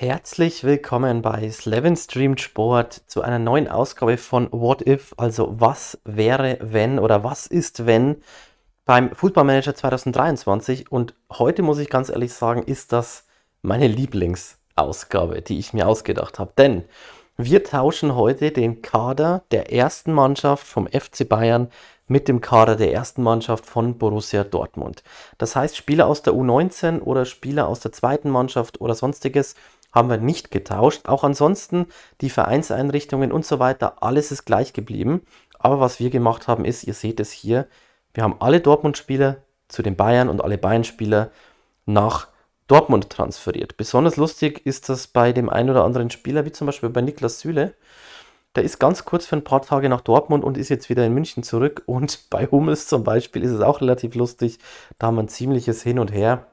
Herzlich willkommen bei Slevin Streamed Sport zu einer neuen Ausgabe von What If, also was wäre wenn oder was ist wenn beim Fußballmanager 2023 und heute muss ich ganz ehrlich sagen, ist das meine Lieblingsausgabe, die ich mir ausgedacht habe, denn wir tauschen heute den Kader der ersten Mannschaft vom FC Bayern mit dem Kader der ersten Mannschaft von Borussia Dortmund. Das heißt, Spieler aus der U19 oder Spieler aus der zweiten Mannschaft oder sonstiges haben wir nicht getauscht. Auch ansonsten die Vereinseinrichtungen und so weiter, alles ist gleich geblieben. Aber was wir gemacht haben ist, ihr seht es hier, wir haben alle Dortmund-Spieler zu den Bayern und alle Bayern-Spieler nach Dortmund transferiert. Besonders lustig ist das bei dem einen oder anderen Spieler, wie zum Beispiel bei Niklas Süle. Der ist ganz kurz für ein paar Tage nach Dortmund und ist jetzt wieder in München zurück. Und bei Hummels zum Beispiel ist es auch relativ lustig. Da haben wir ein ziemliches Hin und Her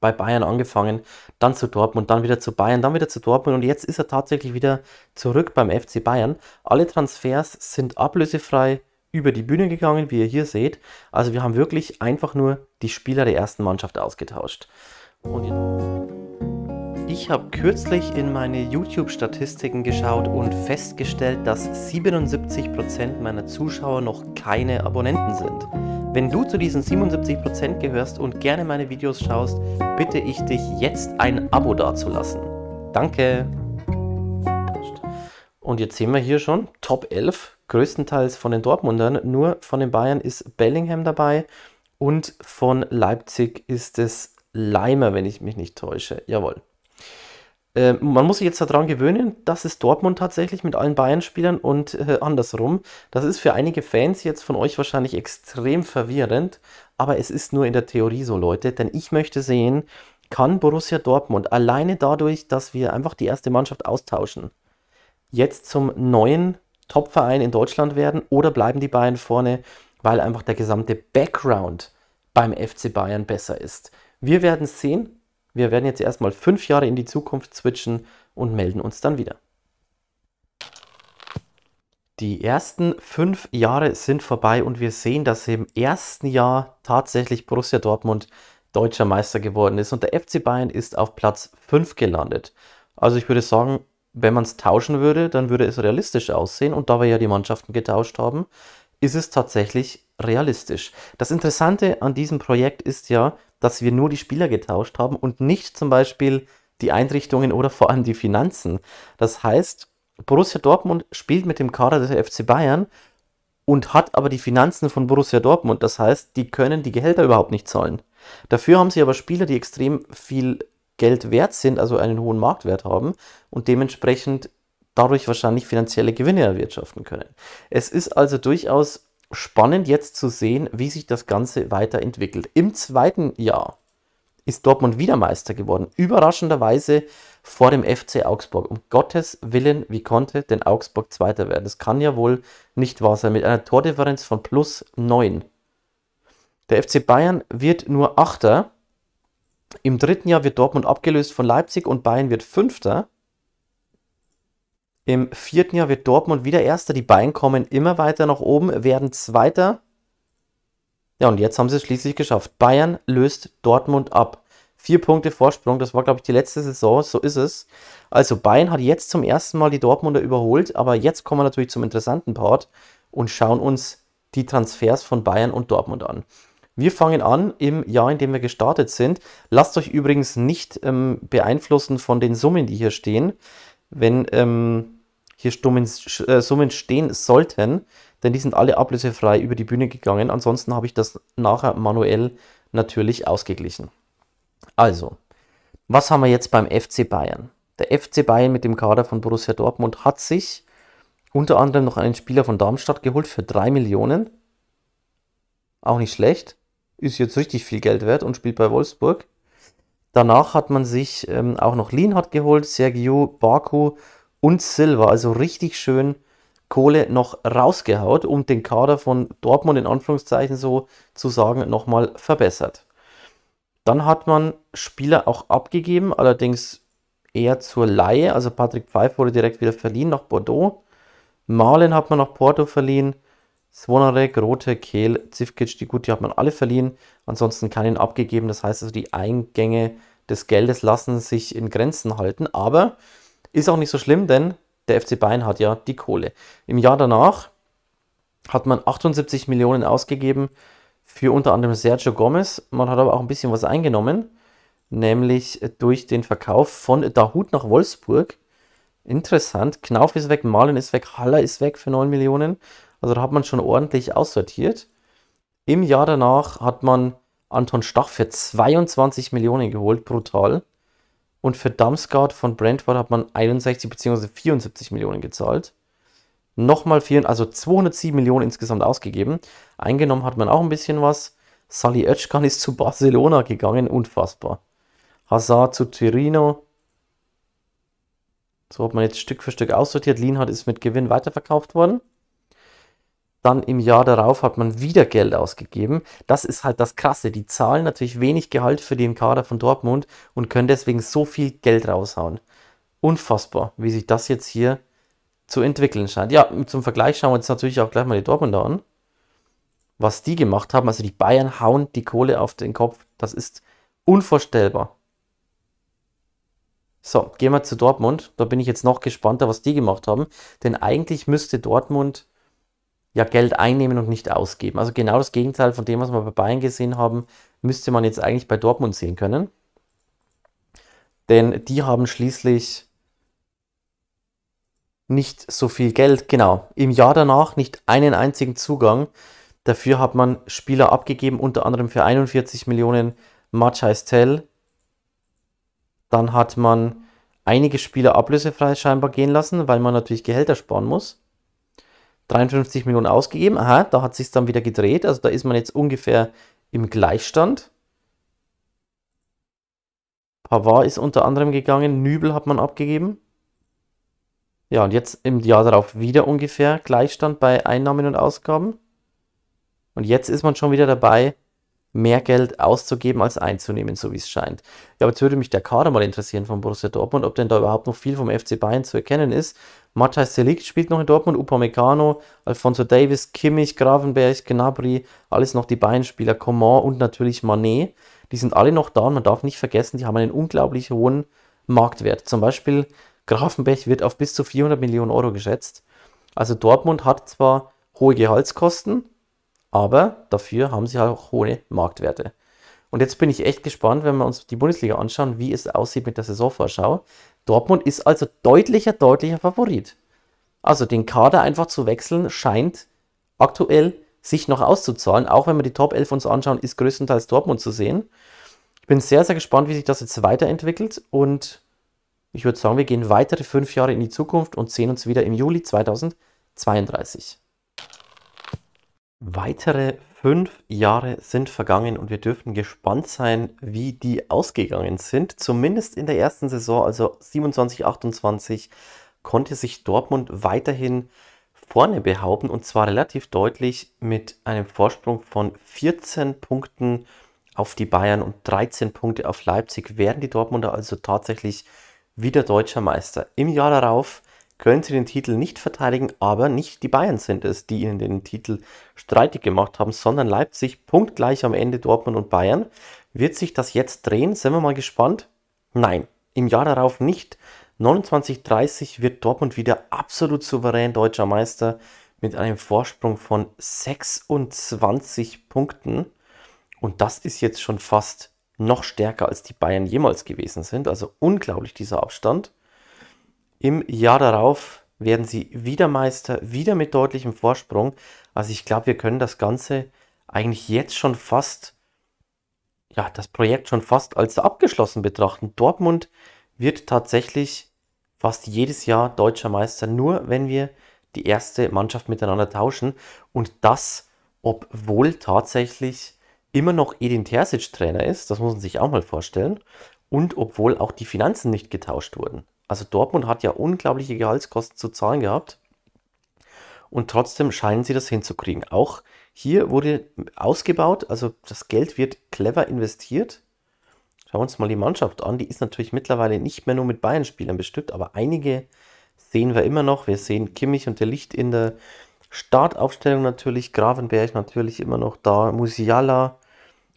bei Bayern angefangen, dann zu Dortmund, dann wieder zu Bayern, dann wieder zu Dortmund und jetzt ist er tatsächlich wieder zurück beim FC Bayern. Alle Transfers sind ablösefrei über die Bühne gegangen, wie ihr hier seht. Also wir haben wirklich einfach nur die Spieler der ersten Mannschaft ausgetauscht. ich habe kürzlich in meine YouTube-Statistiken geschaut und festgestellt, dass 77% meiner Zuschauer noch keine Abonnenten sind. Wenn du zu diesen 77% gehörst und gerne meine Videos schaust, bitte ich dich jetzt ein Abo dazulassen. Danke! Und jetzt sehen wir hier schon Top 11, größtenteils von den Dortmundern, nur von den Bayern ist Bellingham dabei und von Leipzig ist es Leimer, wenn ich mich nicht täusche. Jawohl äh, man muss sich jetzt daran gewöhnen, das ist Dortmund tatsächlich mit allen Bayern-Spielern und äh, andersrum. Das ist für einige Fans jetzt von euch wahrscheinlich extrem verwirrend, aber es ist nur in der Theorie so, Leute, denn ich möchte sehen, kann Borussia Dortmund alleine dadurch, dass wir einfach die erste Mannschaft austauschen, jetzt zum neuen Topverein in Deutschland werden oder bleiben die Bayern vorne, weil einfach der gesamte Background beim FC Bayern besser ist. Wir werden es sehen. Wir werden jetzt erstmal fünf Jahre in die Zukunft switchen und melden uns dann wieder. Die ersten fünf Jahre sind vorbei und wir sehen, dass im ersten Jahr tatsächlich Borussia Dortmund deutscher Meister geworden ist und der FC Bayern ist auf Platz 5 gelandet. Also ich würde sagen, wenn man es tauschen würde, dann würde es realistisch aussehen und da wir ja die Mannschaften getauscht haben, ist es tatsächlich realistisch. Das Interessante an diesem Projekt ist ja, dass wir nur die Spieler getauscht haben und nicht zum Beispiel die Einrichtungen oder vor allem die Finanzen. Das heißt, Borussia Dortmund spielt mit dem Kader des FC Bayern und hat aber die Finanzen von Borussia Dortmund. Das heißt, die können die Gehälter überhaupt nicht zahlen. Dafür haben sie aber Spieler, die extrem viel Geld wert sind, also einen hohen Marktwert haben und dementsprechend dadurch wahrscheinlich finanzielle Gewinne erwirtschaften können. Es ist also durchaus spannend jetzt zu sehen, wie sich das Ganze weiterentwickelt. Im zweiten Jahr ist Dortmund wieder Meister geworden. Überraschenderweise vor dem FC Augsburg. Um Gottes Willen, wie konnte denn Augsburg Zweiter werden? Das kann ja wohl nicht wahr sein. Mit einer Tordifferenz von plus 9. Der FC Bayern wird nur Achter. Im dritten Jahr wird Dortmund abgelöst von Leipzig und Bayern wird Fünfter. Im vierten Jahr wird Dortmund wieder Erster. Die Bayern kommen immer weiter nach oben, werden Zweiter. Ja, und jetzt haben sie es schließlich geschafft. Bayern löst Dortmund ab. Vier Punkte Vorsprung, das war, glaube ich, die letzte Saison, so ist es. Also Bayern hat jetzt zum ersten Mal die Dortmunder überholt, aber jetzt kommen wir natürlich zum interessanten Part und schauen uns die Transfers von Bayern und Dortmund an. Wir fangen an im Jahr, in dem wir gestartet sind. Lasst euch übrigens nicht ähm, beeinflussen von den Summen, die hier stehen. Wenn ähm, hier Summen, äh, Summen stehen sollten, denn die sind alle ablösefrei über die Bühne gegangen. Ansonsten habe ich das nachher manuell natürlich ausgeglichen. Also, was haben wir jetzt beim FC Bayern? Der FC Bayern mit dem Kader von Borussia Dortmund hat sich unter anderem noch einen Spieler von Darmstadt geholt für 3 Millionen. Auch nicht schlecht. Ist jetzt richtig viel Geld wert und spielt bei Wolfsburg. Danach hat man sich ähm, auch noch Lienhardt geholt, Sergio Baku und Silver, Also richtig schön Kohle noch rausgehaut, um den Kader von Dortmund in Anführungszeichen so zu sagen, nochmal verbessert. Dann hat man Spieler auch abgegeben, allerdings eher zur Laie. Also Patrick Pfeiff wurde direkt wieder verliehen nach Bordeaux. Marlen hat man nach Porto verliehen. Svonarek, Rote, Kehl, Zivkic, die Guti hat man alle verliehen. Ansonsten keinen abgegeben. Das heißt also, die Eingänge des Geldes lassen sich in Grenzen halten. Aber ist auch nicht so schlimm, denn der FC Bayern hat ja die Kohle. Im Jahr danach hat man 78 Millionen ausgegeben für unter anderem Sergio Gomez. Man hat aber auch ein bisschen was eingenommen, nämlich durch den Verkauf von Dahut nach Wolfsburg. Interessant. Knauf ist weg, Malen ist weg, Haller ist weg für 9 Millionen. Also da hat man schon ordentlich aussortiert. Im Jahr danach hat man Anton Stach für 22 Millionen geholt, brutal. Und für Dumpscout von Brentford hat man 61 bzw. 74 Millionen gezahlt. Nochmal vielen, also 207 Millionen insgesamt ausgegeben. Eingenommen hat man auch ein bisschen was. Sally Özcan ist zu Barcelona gegangen, unfassbar. Hazard zu Torino. So hat man jetzt Stück für Stück aussortiert. Lienhardt ist mit Gewinn weiterverkauft worden. Dann im Jahr darauf hat man wieder Geld ausgegeben. Das ist halt das Krasse. Die zahlen natürlich wenig Gehalt für den Kader von Dortmund und können deswegen so viel Geld raushauen. Unfassbar, wie sich das jetzt hier zu entwickeln scheint. Ja, zum Vergleich schauen wir uns natürlich auch gleich mal die Dortmunder an. Was die gemacht haben, also die Bayern hauen die Kohle auf den Kopf. Das ist unvorstellbar. So, gehen wir zu Dortmund. Da bin ich jetzt noch gespannter, was die gemacht haben. Denn eigentlich müsste Dortmund ja Geld einnehmen und nicht ausgeben. Also genau das Gegenteil von dem, was wir bei Bayern gesehen haben, müsste man jetzt eigentlich bei Dortmund sehen können. Denn die haben schließlich nicht so viel Geld, genau. Im Jahr danach nicht einen einzigen Zugang. Dafür hat man Spieler abgegeben, unter anderem für 41 Millionen Matthijs Tell. Dann hat man einige Spieler ablösefrei scheinbar gehen lassen, weil man natürlich Gehälter sparen muss. 53 Millionen ausgegeben. Aha, da hat sich dann wieder gedreht. Also da ist man jetzt ungefähr im Gleichstand. Pavard ist unter anderem gegangen, Nübel hat man abgegeben. Ja, und jetzt im Jahr darauf wieder ungefähr Gleichstand bei Einnahmen und Ausgaben. Und jetzt ist man schon wieder dabei, mehr Geld auszugeben als einzunehmen, so wie es scheint. Ja, aber jetzt würde mich der Kader mal interessieren von Borussia Dortmund, ob denn da überhaupt noch viel vom FC Bayern zu erkennen ist, Matthias Delikt spielt noch in Dortmund, Upamecano, Alfonso Davis, Kimmich, Gravenberg, Gnabry, alles noch die Bayern-Spieler, Coman und natürlich Manet. Die sind alle noch da und man darf nicht vergessen, die haben einen unglaublich hohen Marktwert. Zum Beispiel Grafenberg wird auf bis zu 400 Millionen Euro geschätzt. Also Dortmund hat zwar hohe Gehaltskosten, aber dafür haben sie auch halt hohe Marktwerte. Und jetzt bin ich echt gespannt, wenn wir uns die Bundesliga anschauen, wie es aussieht mit der Saisonvorschau. Dortmund ist also deutlicher, deutlicher Favorit. Also den Kader einfach zu wechseln scheint aktuell sich noch auszuzahlen. Auch wenn wir die Top 11 uns anschauen, ist größtenteils Dortmund zu sehen. Ich bin sehr, sehr gespannt, wie sich das jetzt weiterentwickelt. Und ich würde sagen, wir gehen weitere fünf Jahre in die Zukunft und sehen uns wieder im Juli 2032. Weitere Fünf Jahre sind vergangen und wir dürfen gespannt sein, wie die ausgegangen sind. Zumindest in der ersten Saison, also 27, 28, konnte sich Dortmund weiterhin vorne behaupten und zwar relativ deutlich mit einem Vorsprung von 14 Punkten auf die Bayern und 13 Punkte auf Leipzig. Werden die Dortmunder also tatsächlich wieder deutscher Meister? Im Jahr darauf können sie den Titel nicht verteidigen, aber nicht die Bayern sind es, die ihnen den Titel streitig gemacht haben, sondern Leipzig punktgleich am Ende Dortmund und Bayern. Wird sich das jetzt drehen? Sind wir mal gespannt? Nein, im Jahr darauf nicht. 29:30 wird Dortmund wieder absolut souverän deutscher Meister mit einem Vorsprung von 26 Punkten. Und das ist jetzt schon fast noch stärker, als die Bayern jemals gewesen sind. Also unglaublich dieser Abstand. Im Jahr darauf werden sie wieder Meister, wieder mit deutlichem Vorsprung. Also ich glaube, wir können das Ganze eigentlich jetzt schon fast, ja, das Projekt schon fast als abgeschlossen betrachten. Dortmund wird tatsächlich fast jedes Jahr deutscher Meister, nur wenn wir die erste Mannschaft miteinander tauschen. Und das, obwohl tatsächlich immer noch Edin Terzic Trainer ist, das muss man sich auch mal vorstellen, und obwohl auch die Finanzen nicht getauscht wurden. Also Dortmund hat ja unglaubliche Gehaltskosten zu zahlen gehabt. Und trotzdem scheinen sie das hinzukriegen. Auch hier wurde ausgebaut, also das Geld wird clever investiert. Schauen wir uns mal die Mannschaft an. Die ist natürlich mittlerweile nicht mehr nur mit Bayern-Spielern bestückt, aber einige sehen wir immer noch. Wir sehen Kimmich und der Licht in der Startaufstellung natürlich, Gravenberg natürlich immer noch da, Musiala.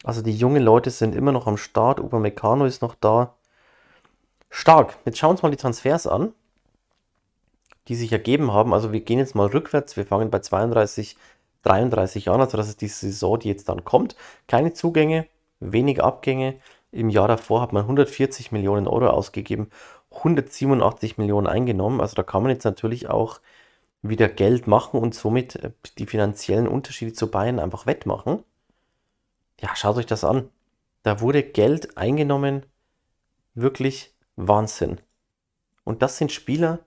Also die jungen Leute sind immer noch am Start, Upamecano ist noch da. Stark. Jetzt schauen wir uns mal die Transfers an, die sich ergeben haben. Also wir gehen jetzt mal rückwärts. Wir fangen bei 32, 33 an. Also das ist die Saison, die jetzt dann kommt. Keine Zugänge, wenig Abgänge. Im Jahr davor hat man 140 Millionen Euro ausgegeben, 187 Millionen eingenommen. Also da kann man jetzt natürlich auch wieder Geld machen und somit äh, die finanziellen Unterschiede zu Bayern einfach wettmachen. Ja, schaut euch das an. Da wurde Geld eingenommen, wirklich Wahnsinn. Und das sind Spieler,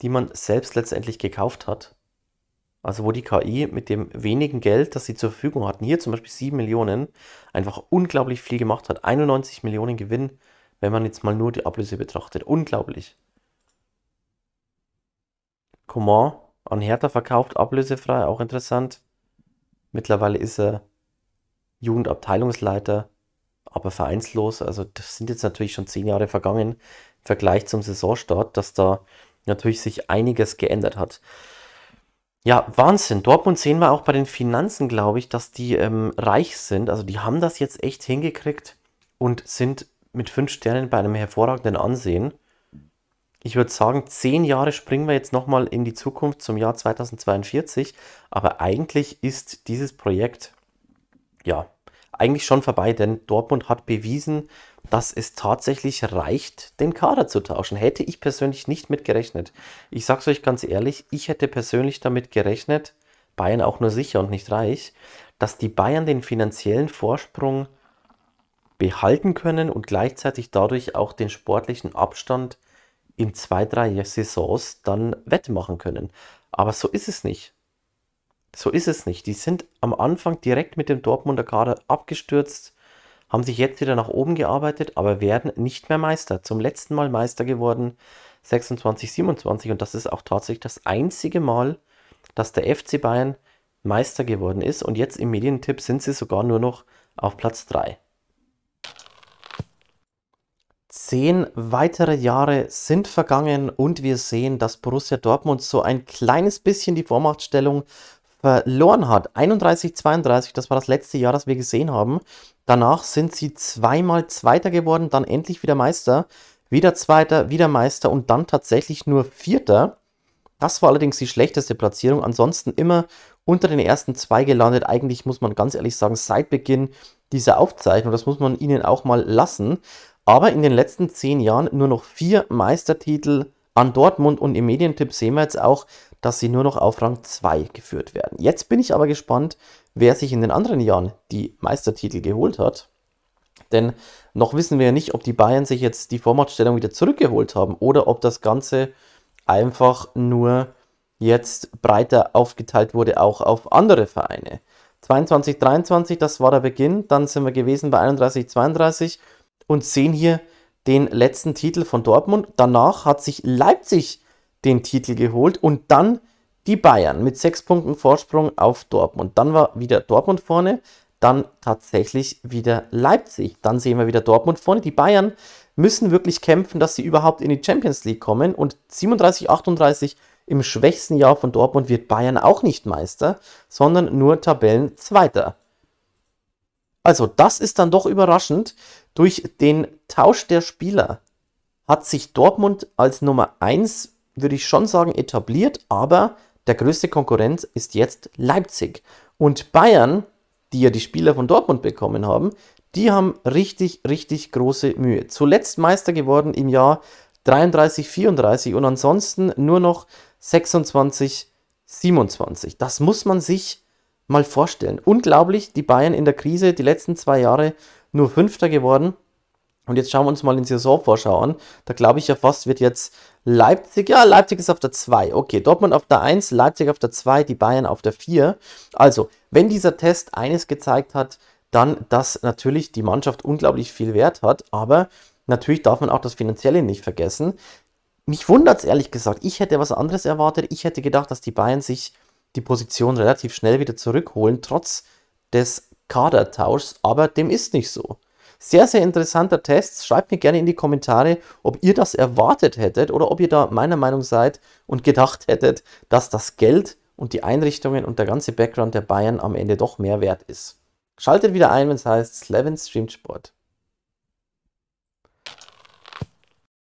die man selbst letztendlich gekauft hat. Also wo die KI mit dem wenigen Geld, das sie zur Verfügung hatten, hier zum Beispiel 7 Millionen, einfach unglaublich viel gemacht hat. 91 Millionen Gewinn, wenn man jetzt mal nur die Ablöse betrachtet. Unglaublich. Coman an Hertha verkauft, ablösefrei, auch interessant. Mittlerweile ist er Jugendabteilungsleiter aber vereinslos. Also das sind jetzt natürlich schon zehn Jahre vergangen im Vergleich zum Saisonstart, dass da natürlich sich einiges geändert hat. Ja, Wahnsinn. Dortmund sehen wir auch bei den Finanzen, glaube ich, dass die ähm, reich sind. Also die haben das jetzt echt hingekriegt und sind mit fünf Sternen bei einem hervorragenden Ansehen. Ich würde sagen, zehn Jahre springen wir jetzt nochmal in die Zukunft zum Jahr 2042. Aber eigentlich ist dieses Projekt, ja, eigentlich schon vorbei, denn Dortmund hat bewiesen, dass es tatsächlich reicht, den Kader zu tauschen. Hätte ich persönlich nicht mit gerechnet. Ich sage es euch ganz ehrlich, ich hätte persönlich damit gerechnet, Bayern auch nur sicher und nicht reich, dass die Bayern den finanziellen Vorsprung behalten können und gleichzeitig dadurch auch den sportlichen Abstand in zwei, drei Saisons dann wettmachen können. Aber so ist es nicht. So ist es nicht. Die sind am Anfang direkt mit dem Dortmunder Kader abgestürzt, haben sich jetzt wieder nach oben gearbeitet, aber werden nicht mehr Meister. Zum letzten Mal Meister geworden 26, 27 und das ist auch tatsächlich das einzige Mal, dass der FC Bayern Meister geworden ist und jetzt im Medientipp sind sie sogar nur noch auf Platz 3. Zehn weitere Jahre sind vergangen und wir sehen, dass Borussia Dortmund so ein kleines bisschen die Vormachtstellung verloren hat. 31, 32, das war das letzte Jahr, das wir gesehen haben. Danach sind sie zweimal Zweiter geworden, dann endlich wieder Meister, wieder Zweiter, wieder Meister und dann tatsächlich nur Vierter. Das war allerdings die schlechteste Platzierung. Ansonsten immer unter den ersten zwei gelandet. Eigentlich muss man ganz ehrlich sagen, seit Beginn dieser Aufzeichnung, das muss man ihnen auch mal lassen. Aber in den letzten zehn Jahren nur noch vier Meistertitel an Dortmund und im Medientipp sehen wir jetzt auch, dass sie nur noch auf Rang 2 geführt werden. Jetzt bin ich aber gespannt, wer sich in den anderen Jahren die Meistertitel geholt hat. Denn noch wissen wir ja nicht, ob die Bayern sich jetzt die Vormachtstellung wieder zurückgeholt haben oder ob das Ganze einfach nur jetzt breiter aufgeteilt wurde, auch auf andere Vereine. 22, 23, das war der Beginn. Dann sind wir gewesen bei 31, 32 und sehen hier, den letzten Titel von Dortmund. Danach hat sich Leipzig den Titel geholt und dann die Bayern mit sechs Punkten Vorsprung auf Dortmund. Dann war wieder Dortmund vorne, dann tatsächlich wieder Leipzig. Dann sehen wir wieder Dortmund vorne. Die Bayern müssen wirklich kämpfen, dass sie überhaupt in die Champions League kommen. Und 37, 38 im schwächsten Jahr von Dortmund wird Bayern auch nicht Meister, sondern nur Tabellenzweiter. Also das ist dann doch überraschend. Durch den Tausch der Spieler hat sich Dortmund als Nummer 1, würde ich schon sagen, etabliert, aber der größte Konkurrent ist jetzt Leipzig. Und Bayern, die ja die Spieler von Dortmund bekommen haben, die haben richtig, richtig große Mühe. Zuletzt Meister geworden im Jahr 33, 34 und ansonsten nur noch 26, 27. Das muss man sich mal vorstellen. Unglaublich, die Bayern in der Krise, die letzten zwei Jahre nur Fünfter geworden. Und jetzt schauen wir uns mal in die Saisonvorschau an. Da glaube ich ja fast wird jetzt Leipzig, ja, Leipzig ist auf der 2. Okay, Dortmund auf der 1, Leipzig auf der 2, die Bayern auf der 4. Also, wenn dieser Test eines gezeigt hat, dann, dass natürlich die Mannschaft unglaublich viel Wert hat, aber natürlich darf man auch das Finanzielle nicht vergessen. Mich wundert es ehrlich gesagt. Ich hätte was anderes erwartet. Ich hätte gedacht, dass die Bayern sich die Position relativ schnell wieder zurückholen, trotz des Kadertauschs, aber dem ist nicht so. Sehr, sehr interessanter Test. Schreibt mir gerne in die Kommentare, ob ihr das erwartet hättet oder ob ihr da meiner Meinung seid und gedacht hättet, dass das Geld und die Einrichtungen und der ganze Background der Bayern am Ende doch mehr wert ist. Schaltet wieder ein, wenn es heißt Slevin Streamsport.